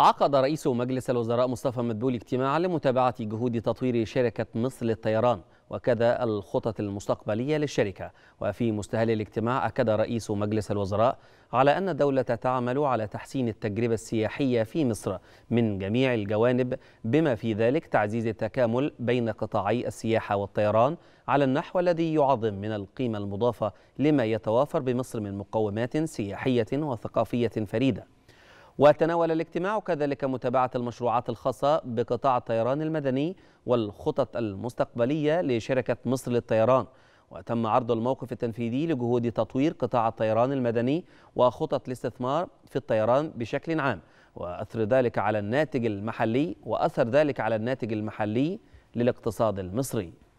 عقد رئيس مجلس الوزراء مصطفى مدبولي اجتماعا لمتابعة جهود تطوير شركة مصر للطيران وكذا الخطط المستقبلية للشركة وفي مستهل الاجتماع أكد رئيس مجلس الوزراء على أن الدولة تعمل على تحسين التجربة السياحية في مصر من جميع الجوانب بما في ذلك تعزيز التكامل بين قطاعي السياحة والطيران على النحو الذي يعظم من القيمة المضافة لما يتوافر بمصر من مقومات سياحية وثقافية فريدة وتناول الاجتماع كذلك متابعة المشروعات الخاصة بقطاع الطيران المدني والخطط المستقبلية لشركة مصر للطيران وتم عرض الموقف التنفيذي لجهود تطوير قطاع الطيران المدني وخطط الاستثمار في الطيران بشكل عام وأثر ذلك على الناتج المحلي وأثر ذلك على الناتج المحلي للاقتصاد المصري